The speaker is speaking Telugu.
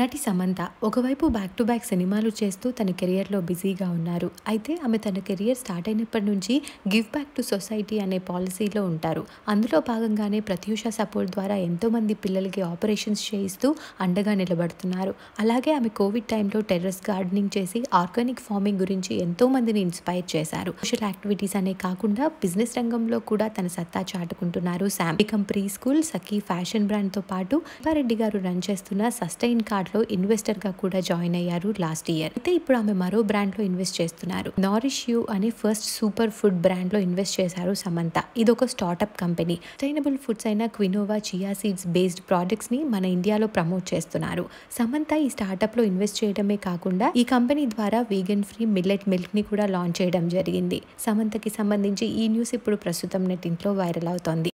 నటి సమంత ఒకవైపు బ్యాక్ టు బ్యాక్ సినిమాలు చేస్తూ తన కెరియర్లో బిజీగా ఉన్నారు అయితే ఆమె తన కెరియర్ స్టార్ట్ అయినప్పటి నుంచి గివ్ బ్యాక్ టు సొసైటీ అనే పాలసీలో ఉంటారు అందులో భాగంగానే ప్రత్యూష సపోర్ట్ ద్వారా ఎంతోమంది పిల్లలకి ఆపరేషన్స్ చేయిస్తూ అండగా నిలబడుతున్నారు అలాగే ఆమె కోవిడ్ టైంలో టెర్రస్ గార్డెనింగ్ చేసి ఆర్గానిక్ ఫార్మింగ్ గురించి ఎంతోమందిని ఇన్స్పైర్ చేశారు సోషల్ యాక్టివిటీస్ అనే కాకుండా బిజినెస్ రంగంలో కూడా తన సత్తా చాటుకుంటున్నారు శాంపికం ప్రీ స్కూల్ సఖీ ఫ్యాషన్ బ్రాండ్తో పాటు రెడ్డి గారు రన్ చేస్తున్న సస్టైన్ కార్డ్ ఫ్లిప్కార్ట్లో ఇన్వెస్టర్గా కూడా జాయిన్ అయ్యారు లాస్ట్ ఇయర్ అయితే ఇప్పుడు ఆమె మరో బ్రాండ్లో ఇన్వెస్ట్ చేస్తున్నారు నారిష్ యూ అనే ఫస్ట్ సూపర్ ఫుడ్ బ్రాండ్లో ఇన్వెస్ట్ చేశారు సమంత ఇది ఒక స్టార్టప్ కంపెనీ సస్టైనబుల్ ఫుడ్స్ అయిన క్వినోవా చియా సీడ్స్ బేస్డ్ ని మన ఇండియాలో ప్రమోట్ చేస్తున్నారు సమంత ఈ లో ఇన్వెస్ట్ చేయడమే కాకుండా ఈ కంపెనీ ద్వారా వీగన్ ఫ్రీ మిల్లెట్ మిల్క్ ని కూడా లాంచ్ చేయడం జరిగింది సమంతకి సంబంధించి ఈ న్యూస్ ఇప్పుడు ప్రస్తుతం ఇంట్లో వైరల్ అవుతోంది